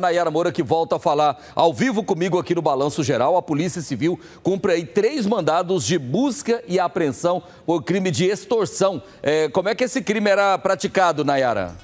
Nayara Moura que volta a falar ao vivo comigo aqui no Balanço Geral. A Polícia Civil cumpre aí três mandados de busca e apreensão por crime de extorsão. É, como é que esse crime era praticado, Nayara?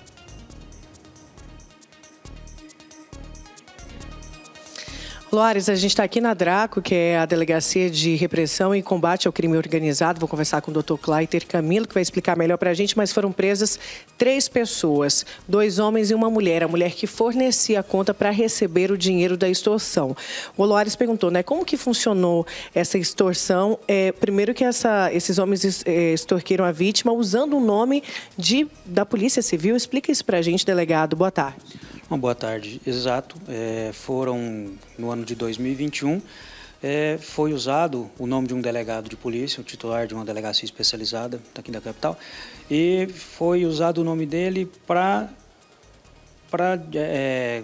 Lores, a gente está aqui na DRACO, que é a Delegacia de Repressão e Combate ao Crime Organizado. Vou conversar com o Dr. Clayter Camilo, que vai explicar melhor para a gente, mas foram presas três pessoas, dois homens e uma mulher, a mulher que fornecia a conta para receber o dinheiro da extorsão. O Lores perguntou, né, como que funcionou essa extorsão? É, primeiro que essa, esses homens é, extorquiram a vítima usando o nome de, da Polícia Civil. Explica isso para a gente, delegado. Boa tarde. Uma boa tarde. Exato. É, foram, no ano de 2021, é, foi usado o nome de um delegado de polícia, o titular de uma delegacia especializada aqui da capital, e foi usado o nome dele para é,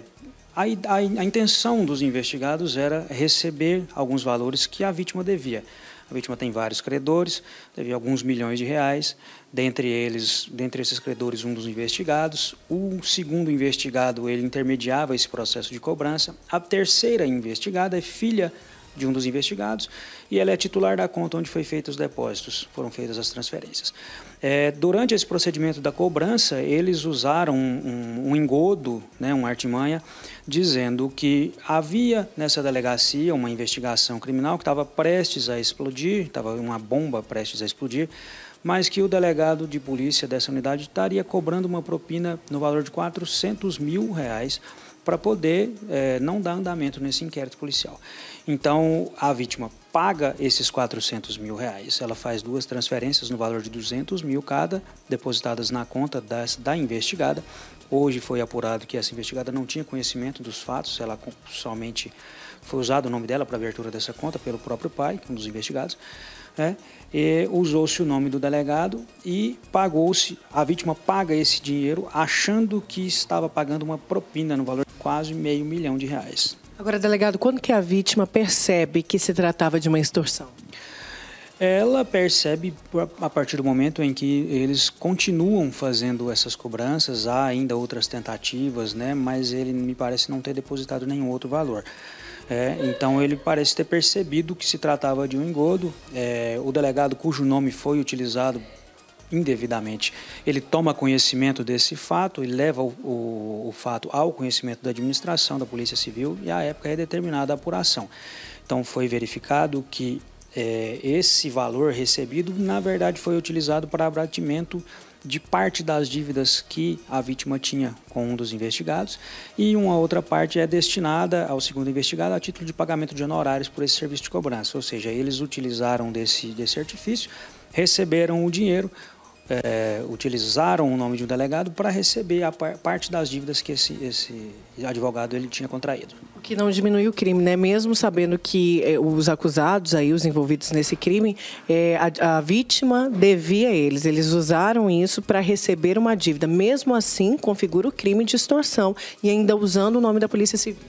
a, a, a intenção dos investigados era receber alguns valores que a vítima devia. A vítima tem vários credores, teve alguns milhões de reais, dentre eles, dentre esses credores, um dos investigados. O segundo investigado, ele intermediava esse processo de cobrança. A terceira investigada é filha de um dos investigados e ela é titular da conta onde foi feito os depósitos, foram feitas as transferências. É, durante esse procedimento da cobrança, eles usaram um, um, um engodo, né, uma artimanha, dizendo que havia nessa delegacia uma investigação criminal que estava prestes a explodir, estava uma bomba prestes a explodir, mas que o delegado de polícia dessa unidade estaria cobrando uma propina no valor de 400 mil reais para poder é, não dar andamento nesse inquérito policial. Então, a vítima paga esses 400 mil reais. Ela faz duas transferências no valor de 200 mil cada, depositadas na conta das, da investigada. Hoje foi apurado que essa investigada não tinha conhecimento dos fatos, ela somente foi usado o nome dela para abertura dessa conta pelo próprio pai, é um dos investigados né? usou-se o nome do delegado e pagou-se, a vítima paga esse dinheiro achando que estava pagando uma propina no valor de quase meio milhão de reais. Agora, delegado, quando que a vítima percebe que se tratava de uma extorsão? Ela percebe a partir do momento em que eles continuam fazendo essas cobranças, há ainda outras tentativas, né? mas ele me parece não ter depositado nenhum outro valor. É, então ele parece ter percebido que se tratava de um engodo. É, o delegado, cujo nome foi utilizado indevidamente, ele toma conhecimento desse fato e leva o, o, o, fato ao conhecimento da administração, da Polícia Civil, e à época é determinada a apuração. Então foi verificado que é, esse valor recebido, na verdade, foi utilizado para abatimento de parte das dívidas que a vítima tinha com um dos investigados e uma outra parte é destinada ao segundo investigado a título de pagamento de honorários por esse serviço de cobrança, ou seja, eles utilizaram desse, desse artifício, receberam o dinheiro, é, utilizaram o nome de um delegado para receber a par parte das dívidas que esse, esse advogado ele tinha contraído. O que não diminui o crime, né? Mesmo sabendo que eh, os acusados, aí, os envolvidos nesse crime, eh, a, a, vítima devia a eles. Eles usaram isso para receber uma dívida. Mesmo assim, configura o crime de extorsão e ainda usando o nome da Polícia Civil.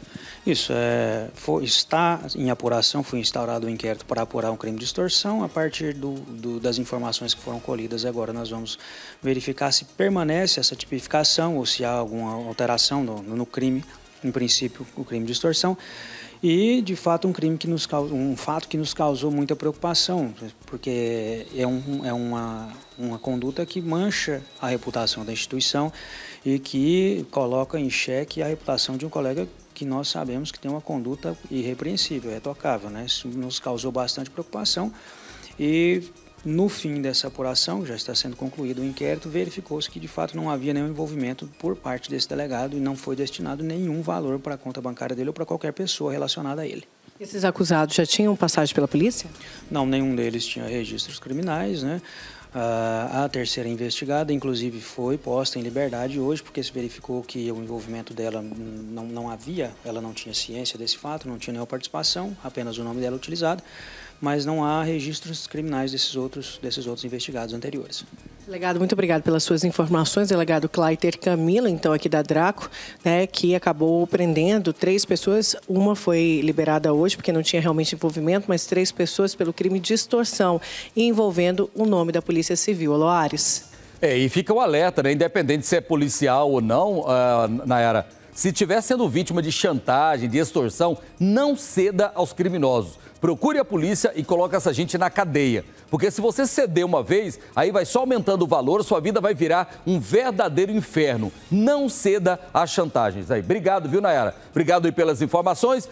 Isso, é, foi, está em apuração, foi instaurado um inquérito para apurar um crime de extorsão. A partir do, do, das informações que foram colhidas agora, nós vamos verificar se permanece essa tipificação ou se há alguma alteração no, no crime, em princípio, o crime de extorsão. E, de fato, um crime que nos um fato que nos causou muita preocupação, porque é, um, é uma, uma conduta que mancha a reputação da instituição e que coloca em xeque a reputação de um colega que nós sabemos que tem uma conduta irrepreensível, retocável. Né? Isso nos causou bastante preocupação e no fim dessa apuração, já está sendo concluído o inquérito, verificou-se que de fato não havia nenhum envolvimento por parte desse delegado e não foi destinado nenhum valor para a conta bancária dele ou para qualquer pessoa relacionada a ele. Esses acusados já tinham passagem pela polícia? Não, nenhum deles tinha registros criminais, né? a, a terceira investigada, inclusive foi posta em liberdade hoje, porque se verificou que o envolvimento dela não, não havia, ela não tinha ciência desse fato, não tinha nenhuma participação, apenas o nome dela utilizado, mas não há registros criminais desses outros, desses outros investigados anteriores. Delegado, muito obrigado pelas suas informações. Delegado Claiter Camila, então, aqui da Draco, né, que acabou prendendo três pessoas. Uma foi liberada hoje, porque não tinha realmente envolvimento, mas três pessoas pelo crime de extorsão envolvendo o nome da Polícia Civil. Loares. É, e fica o alerta, né? Independente se é policial ou não, uh, Nayara, se estiver sendo vítima de chantagem, de extorsão, não ceda aos criminosos. Procure a polícia e coloque essa gente na cadeia. Porque se você ceder uma vez, aí vai só aumentando o valor, sua vida vai virar um verdadeiro inferno. Não ceda às chantagens. Aí, obrigado, viu, Nayara? Obrigado aí pelas informações.